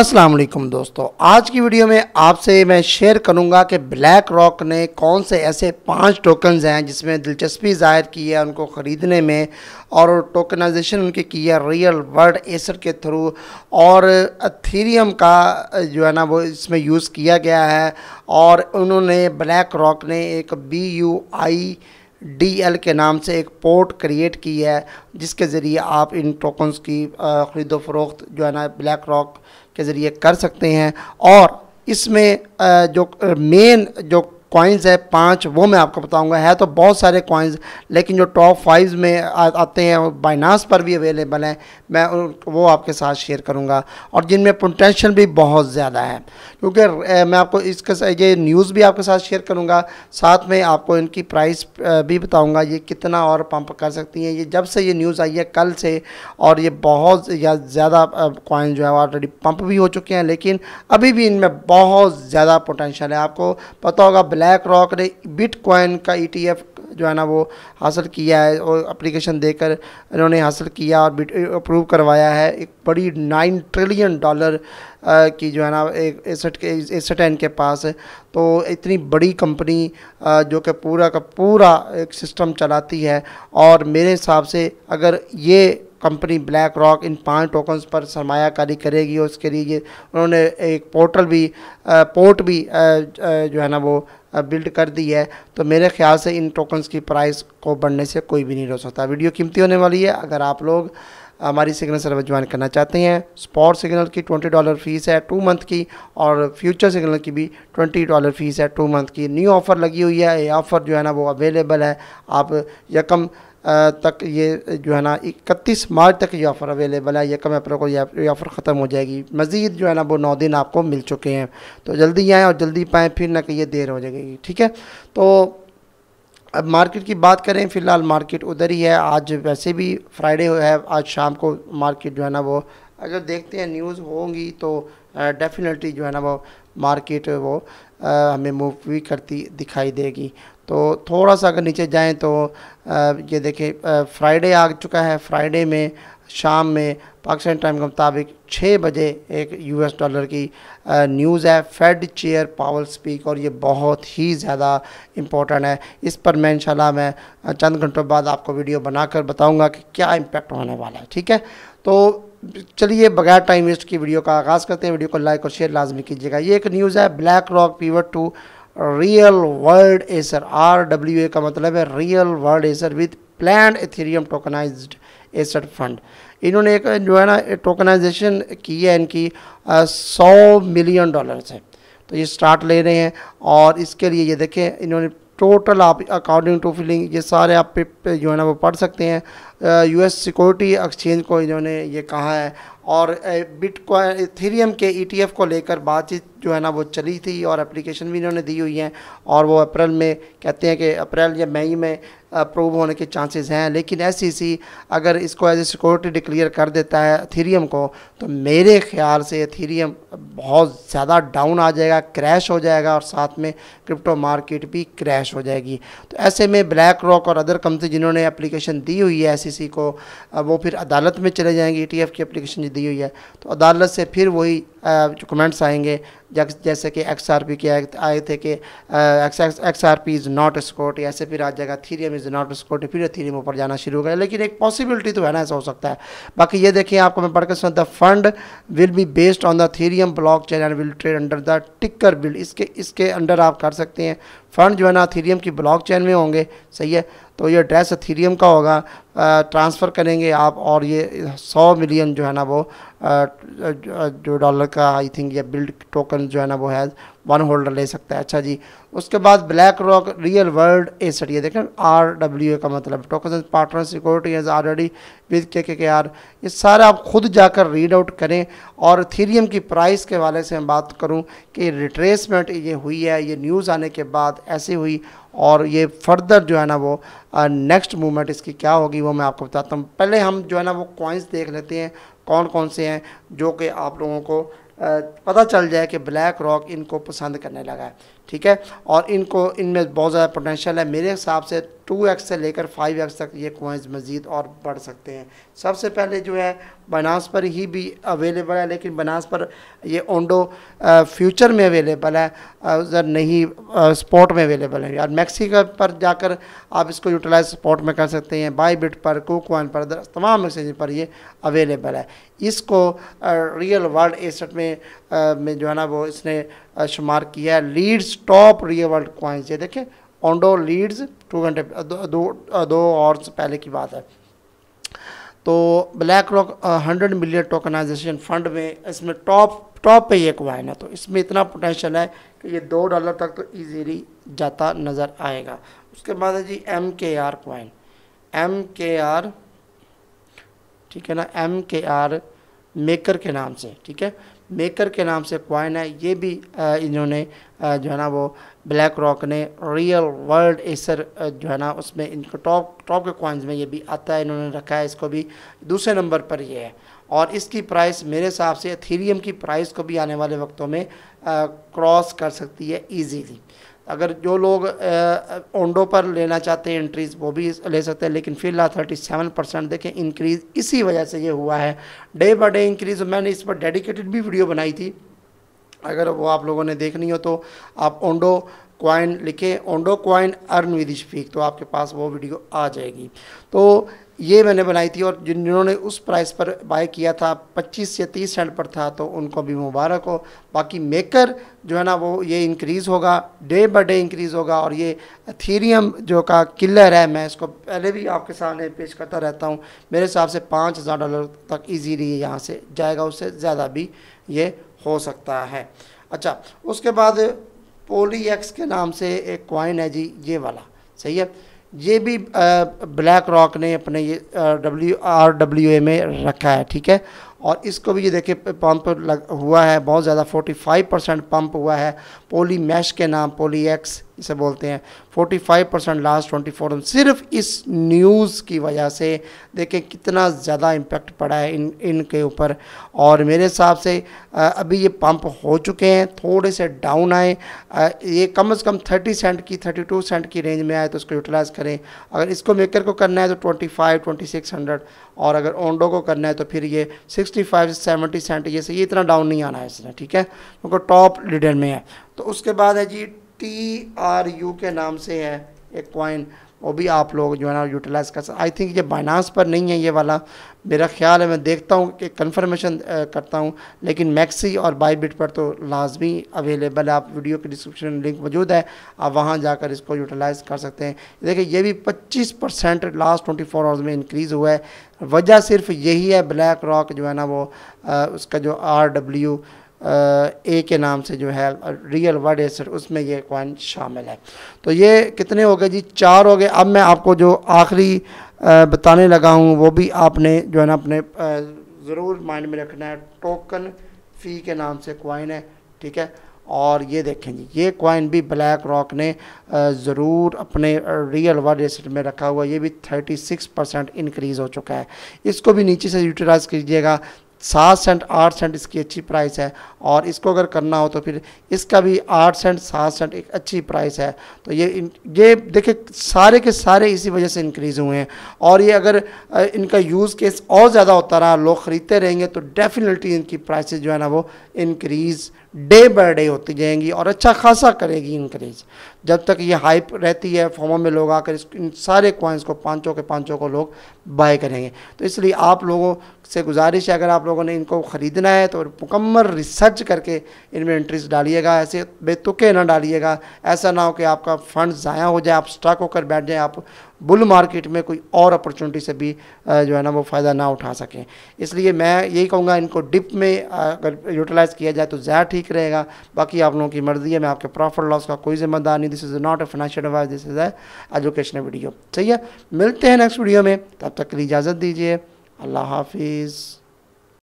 अस्सलाम वालेकुम दोस्तों आज की वीडियो में आपसे मैं शेयर करूंगा कि ब्लैक रॉक ने कौन से ऐसे पांच टोकन्स हैं जिसमें दिलचस्पी ज़ाहिर की है उनको ख़रीदने में और टोकनाइजेशन उनके की है रियल वर्ल्ड एसर के थ्रू और थीरियम का जो है ना वो इसमें यूज़ किया गया है और उन्होंने ब्लैक रॉक ने एक B U I D L के नाम से एक पोर्ट क्रिएट की है जिसके ज़रिए आप इन टोकन्स की ख़रीदो फरोख्त जो है ना ब्लैक रॉक के ज़रिए कर सकते हैं और इसमें जो मेन जो कॉइन्स है पाँच वो मैं आपको बताऊंगा है तो बहुत सारे कॉइन्स लेकिन जो टॉप फाइव में आ, आते हैं बाइनास पर भी अवेलेबल हैं मैं वो आपके साथ शेयर करूँगा और जिनमें पोटेंशियल भी बहुत ज़्यादा है क्योंकि मैं आपको इसके ये न्यूज़ भी आपके साथ शेयर करूँगा साथ में आपको इनकी प्राइस भी बताऊँगा ये कितना और पम्प कर सकती हैं ये जब से ये न्यूज़ आई है कल से और ये बहुत ज़्यादा कॉइन जो है ऑलरेडी पम्प भी हो चुके हैं लेकिन अभी भी इनमें बहुत ज़्यादा पोटेंशल है आपको पता होगा ब्लैक ब्लैक रॉक ने बिटकॉइन का ईटीएफ e जो है ना वो हासिल किया है और अप्लीकेशन देकर इन्होंने हासिल किया और अप्रूव करवाया है एक बड़ी नाइन ट्रिलियन डॉलर की जो है ना एक एसट के एसट इनके पास तो इतनी बड़ी कंपनी जो कि पूरा का पूरा एक सिस्टम चलाती है और मेरे हिसाब से अगर ये कंपनी ब्लैक रॉक इन पाँच टोकन्स पर सरमाकारी करेगी और उसके लिए उन्होंने एक पोर्टल भी आ, पोर्ट भी आ, जो है ना वो बिल्ड कर दी है तो मेरे ख्याल से इन टोकन्स की प्राइस को बढ़ने से कोई भी नहीं रोक सकता वीडियो कीमती होने वाली है अगर आप लोग हमारी सिग्नल सर्विस ज्वाइन करना चाहते हैं स्पॉट सिग्नल की ट्वेंटी डॉलर फीस है टू मंथ की और फ्यूचर सिग्नल की भी ट्वेंटी डॉलर फीस है टू मंथ की न्यू ऑफ़र लगी हुई है ये ऑफ़र जो है ना वो अवेलेबल है आप यकम तक ये जो है ना इकतीस मार्च तक ये ऑफ़र अवेलेबल है यकम अप्रैल को ये ऑफ़र ख़त्म हो जाएगी मज़ीद जो है ना वो नौ दिन आपको मिल चुके हैं तो जल्दी आएँ और जल्दी पाएँ फिर ना कि ये देर हो जाएगी ठीक है तो अब मार्केट की बात करें फ़िलहाल मार्केट उधर ही है आज वैसे भी फ्राइडे है आज शाम को मार्केट जो है ना वो अगर देखते हैं न्यूज़ होंगी तो डेफिनेटली जो है ना वो मार्केट वो आ, हमें मूव भी करती दिखाई देगी तो थोड़ा सा अगर नीचे जाएं तो ये देखें फ्राइडे आ चुका है फ्राइडे में शाम में पाकिस्तान टाइम के मुताबिक छः बजे एक यूएस डॉलर की न्यूज़ है फेड चेयर पावल स्पीक और ये बहुत ही ज़्यादा इम्पोर्टेंट है इस पर मैं इंशाल्लाह मैं चंद घंटों बाद आपको वीडियो बनाकर बताऊंगा कि क्या इम्पैक्ट होने वाला है ठीक है तो चलिए बगैर टाइम वेस्ट की वीडियो का आगाज़ करते हैं वीडियो को लाइक और शेयर लाजमी कीजिएगा ये एक न्यूज़ है ब्लैक रॉक पीवर to real world asset R W A का मतलब है real world asset with plan Ethereum tokenized asset fund इन्होंने एक जो है ना टोकनाइजेशन की है इनकी सौ मिलियन डॉलर से तो ये स्टार्ट ले रहे हैं और इसके लिए ये देखें इन्होंने टोटल आप अकॉर्डिंग टू फिलिंग ये सारे आप पे, पे जो है ना वो पढ़ सकते हैं यूएस सिक्योरिटी एक्सचेंज को इन्होंने ये कहा है और बिटकॉइन इथेरियम के ईटीएफ e को लेकर बातचीत जो है ना वो चली थी और एप्लीकेशन भी इन्होंने दी हुई हैं और वो अप्रैल में कहते हैं कि अप्रैल या मई में अप्रूव होने के चांसेस हैं लेकिन एस सी e अगर इसको एज ए सिक्योरिटी डिक्लेयर कर देता है थीरियम को तो मेरे ख्याल से थीरियम बहुत ज़्यादा डाउन आ जाएगा क्रैश हो जाएगा और साथ में क्रिप्टो मार्केट भी क्रैश हो जाएगी तो ऐसे में ब्लैक रॉक और अदर कंपनी जिन्होंने एप्लीकेशन दी हुई है एस e को वो फिर अदालत में चले जाएंगे ई e की एप्लीकेशन दी हुई है तो अदालत से फिर वही कमेंट्स आएंगे जैसे कि एक्स आर पी के आए थे कि X R P is not स्कोट ऐसे फिर आज जाएगा थीरियम इज़ नॉट स्कोट फिर थीरियम ऊपर जाना शुरू हो गया लेकिन एक पॉसिबिलिटी तो है ना ऐसा हो सकता है बाकी ये देखिए आपको मैं पढ़ सुना the fund will be based on the Ethereum blockchain and will trade under the ticker build इसके इसके अंडर आप कर सकते हैं फंड जो है ना थीरियम की ब्लॉक चेन में होंगे सही है तो ये एड्रेस थीरियम का होगा ट्रांसफ़र करेंगे आप और ये सौ मिलियन जो है ना वो जो डॉलर का आई थिंक ये बिल्ड टोकन जो है ना वो है वन होल्डर ले सकता है अच्छा जी उसके बाद Black Rock real world asset ये देखें आर डब्ल्यू ए का मतलब token partner security as already with K K are ये सारा आप खुद जाकर रीड आउट करें और थीरियम की प्राइस के वाले से मैं बात करूं कि रिट्रेसमेंट ये हुई है ये न्यूज़ आने के बाद ऐसी हुई और ये फर्दर जो है ना वो नेक्स्ट मूवमेंट इसकी क्या होगी वो मैं आपको बताता हूँ पहले हम जो है ना वो कॉइन्स देख लेते हैं कौन कौन से हैं जो कि आप लोगों को पता चल जाए कि ब्लैक रॉक इनको पसंद करने लगा है ठीक है और इनको इनमें बहुत ज़्यादा पोटेंशियल है मेरे हिसाब से टू एक्स से लेकर फाइव एक्स तक ये कोइंस मज़ीद और बढ़ सकते हैं सबसे पहले जो है बनास पर ही भी अवेलेबल है लेकिन बनास पर ये ओंडो फ्यूचर में अवेलेबल है उधर नहीं स्पॉट में अवेलेबल है और मैक्सिको पर जाकर आप इसको यूटिलाइज स्पॉट में कर सकते हैं बाई बिट पर कोकॉइन पर तमाम एक्सचेंज पर ये अवेलेबल है इसको रियल वर्ल्ड एसेट में में में जो है ना वो इसने शुमार किया है leads top real world coins ये देखें ऑनडो लीड्स टू घंटे दो, दो और पहले की बात है तो Black Rock hundred million tokenization fund में इसमें टॉप टॉप पे ये क्वाइन है तो इसमें इतना पोटेंशियल है कि ये दो डॉलर तक तो इजीली जाता नज़र आएगा उसके बाद है जी M K R coin M K R ठीक है ना एम के आर मेकर के नाम से ठीक है मेकर के नाम से क्वाइन है ये भी इन्होंने जो है ना वो ब्लैक रॉक ने रियल वर्ल्ड एसर जो है ना उसमें इनको टॉप टॉप के कॉइन्स में ये भी आता है इन्होंने रखा है इसको भी दूसरे नंबर पर ये है और इसकी प्राइस मेरे हिसाब से थीरियम की प्राइस को भी आने वाले वक्तों में क्रॉस कर सकती है ईजीली अगर जो लोग ओंडो पर लेना चाहते हैं एंट्रीज़ वो भी ले सकते हैं लेकिन फिलहाल थर्टी सेवन परसेंट देखें इंक्रीज़ इसी वजह से ये हुआ है डे बाई डे इंक्रीज़ मैंने इस पर डेडिकेटेड भी वीडियो बनाई थी अगर वो आप लोगों ने देखनी हो तो आप ओंडो क्वाइन लिखें Ondo coin earn with speak तो आपके पास वो वीडियो आ जाएगी तो ये मैंने बनाई थी और जिन जिन्होंने उस प्राइस पर बाय किया था 25 से 30 सेंट पर था तो उनको भी मुबारक हो बाकी मेकर जो है ना वो ये इंक्रीज़ होगा डे बाई डे इंक्रीज़ होगा और ये थीरियम जो का किलर है मैं इसको पहले भी आपके सामने पेश करता रहता हूँ मेरे हिसाब से पाँच हज़ार डॉलर तक ईजीली ये यहाँ से जाएगा उससे ज़्यादा भी ये हो सकता है अच्छा उसके बाद पोली एक्स के नाम से एक क्वाइन है जी ये वाला सही है ये भी ब्लैक रॉक ने अपने ये डब्ल्यू आर डब्ल्यू ए में रखा है ठीक है और इसको भी ये देखिए पंप लग हुआ है बहुत ज़्यादा 45 परसेंट पम्प हुआ है पोली मैश के नाम पोली एक्स इसे बोलते हैं 45 परसेंट लास्ट ट्वेंटी फोर सिर्फ इस न्यूज़ की वजह से देखें कितना ज़्यादा इम्पेक्ट पड़ा है इन इनके ऊपर और मेरे हिसाब से अभी ये पंप हो चुके हैं थोड़े से डाउन आए ये कम से कम 30 सेंट की 32 सेंट की रेंज में आए तो उसको यूटिलाइज़ करें अगर इसको मेकर को करना है तो 25 2600 और अगर ओंडो को करना है तो फिर ये 65 सेवेंटी सेंट ये से ये इतना डाउन नहीं आना है इसने ठीक है क्योंकि तो टॉप लीडर में है तो उसके बाद है जी टी आर यू के नाम से है एक कॉइन वो भी आप लोग जो है ना यूटिलाइज कर सकते आई थिंक ये बाइनास पर नहीं है ये वाला मेरा ख्याल है मैं देखता हूँ कि कंफर्मेशन करता हूँ लेकिन मैक्सी और बाईबिट पर तो लाजमी अवेलेबल है आप वीडियो के डिस्क्रिप्शन लिंक मौजूद है आप वहाँ जाकर इसको यूटिलाइज कर सकते हैं देखिए ये भी 25 परसेंट लास्ट फोर आवर्स में इंक्रीज़ हुआ है वजह सिर्फ यही है ब्लैक रॉक जो है ना वो आ, उसका जो आर डब्ल्यू ए के नाम से जो है रियल वर्ड एसेट उसमें ये कॉइन शामिल है तो ये कितने हो गए जी चार हो गए अब मैं आपको जो आखिरी बताने लगा हूँ वो भी आपने जो है ना अपने ज़रूर माइंड में रखना है टोकन फ़ी के नाम से कॉइन है ठीक है और ये देखें जी ये कॉइन भी ब्लैक रॉक ने ज़रूर अपने रियल वर्ल्ड एसेट में रखा हुआ ये भी 36 परसेंट इनक्रीज़ हो चुका है इसको भी नीचे से यूटिलाइज़ कीजिएगा सात सेंट आठ सेंट इसकी अच्छी प्राइस है और इसको अगर करना हो तो फिर इसका भी आठ सेंट सात सेंट एक अच्छी प्राइस है तो ये ये देखिए सारे के सारे इसी वजह से इंक्रीज़ हुए हैं और ये अगर इनका यूज़ केस और ज़्यादा होता रहा लोग ख़रीदते रहेंगे तो डेफिनेटली इनकी प्राइसेस जो है ना वो इनक्रीज़ डे बाय डे होती जाएंगी और अच्छा खासा करेगी इंक्रीज जब तक ये हाइप रहती है फॉर्मों में लोग आकर इन सारे कॉइन्स को पाँचों के पाँचों को लोग बाय करेंगे तो इसलिए आप लोगों से गुजारिश है अगर आप लोगों ने इनको ख़रीदना है तो मुकम्मल रिसर्च करके इनमें इंटरेस्ट डालिएगा ऐसे बेतुके ना डालिएगा ऐसा ना हो कि आपका फंड ज़ाया हो जाए आप स्टॉक होकर बैठ जाएँ आप बुल मार्केट में कोई और अपॉर्चुनिटी से भी जो है ना वो फ़ायदा ना उठा सकें इसलिए मैं यही कहूँगा इनको डिप में अगर यूटिलाइज़ किया जाए तो ज़्यादा ठीक रहेगा बाकी आप लोगों की मर्ज़ी है मैं आपके प्रॉफिट लॉस का कोई जिम्मेदार नहीं this is not a financial advice this is educational video सही है मिलते हैं नेक्स्ट वीडियो में तब तक के लिए इजाज़त दीजिए अल्लाह हाफिज़